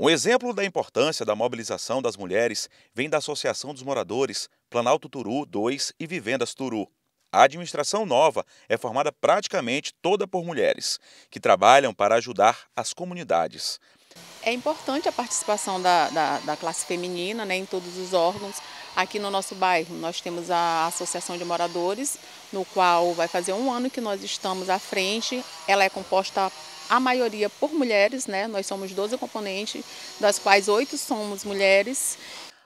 Um exemplo da importância da mobilização das mulheres vem da Associação dos Moradores Planalto Turu 2 e Vivendas Turu. A administração nova é formada praticamente toda por mulheres, que trabalham para ajudar as comunidades. É importante a participação da, da, da classe feminina né, em todos os órgãos. Aqui no nosso bairro, nós temos a Associação de Moradores, no qual vai fazer um ano que nós estamos à frente. Ela é composta a maioria por mulheres, né? Nós somos 12 componentes, das quais oito somos mulheres.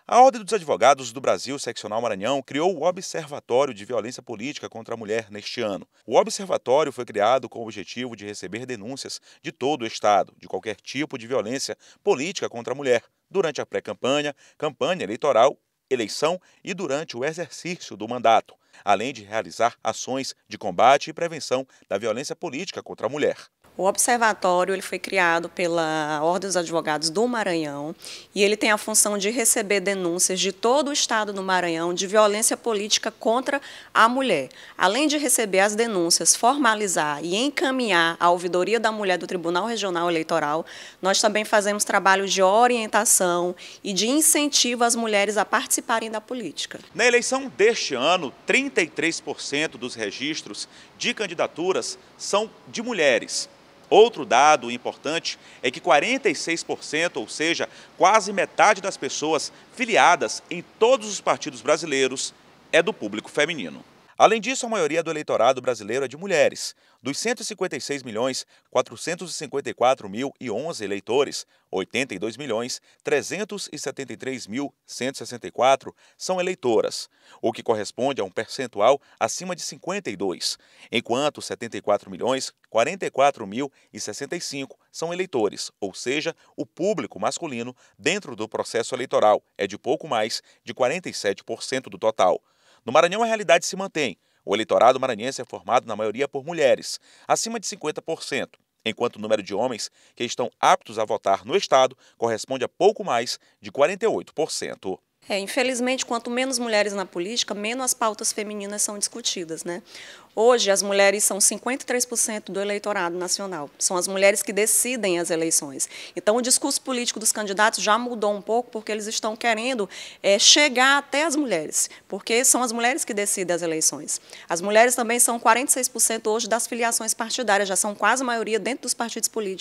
A Ordem dos Advogados do Brasil Seccional Maranhão criou o Observatório de Violência Política contra a Mulher neste ano. O observatório foi criado com o objetivo de receber denúncias de todo o Estado, de qualquer tipo de violência política contra a mulher, durante a pré-campanha, campanha eleitoral, eleição e durante o exercício do mandato além de realizar ações de combate e prevenção da violência política contra a mulher. O observatório ele foi criado pela Ordem dos Advogados do Maranhão e ele tem a função de receber denúncias de todo o estado do Maranhão de violência política contra a mulher. Além de receber as denúncias, formalizar e encaminhar à ouvidoria da mulher do Tribunal Regional Eleitoral, nós também fazemos trabalho de orientação e de incentivo às mulheres a participarem da política. Na eleição deste ano, 30 33% dos registros de candidaturas são de mulheres. Outro dado importante é que 46%, ou seja, quase metade das pessoas filiadas em todos os partidos brasileiros, é do público feminino. Além disso, a maioria do eleitorado brasileiro é de mulheres. Dos 156 milhões 454 mil e 11 eleitores, 82 milhões 373 mil 164 são eleitoras, o que corresponde a um percentual acima de 52, enquanto 74 milhões 44 mil e 65 são eleitores, ou seja, o público masculino dentro do processo eleitoral é de pouco mais de 47% do total. No Maranhão, a realidade se mantém. O eleitorado maranhense é formado, na maioria, por mulheres, acima de 50%, enquanto o número de homens que estão aptos a votar no Estado corresponde a pouco mais de 48%. É, infelizmente, quanto menos mulheres na política, menos as pautas femininas são discutidas. Né? Hoje, as mulheres são 53% do eleitorado nacional. São as mulheres que decidem as eleições. Então, o discurso político dos candidatos já mudou um pouco, porque eles estão querendo é, chegar até as mulheres, porque são as mulheres que decidem as eleições. As mulheres também são 46% hoje das filiações partidárias, já são quase a maioria dentro dos partidos políticos.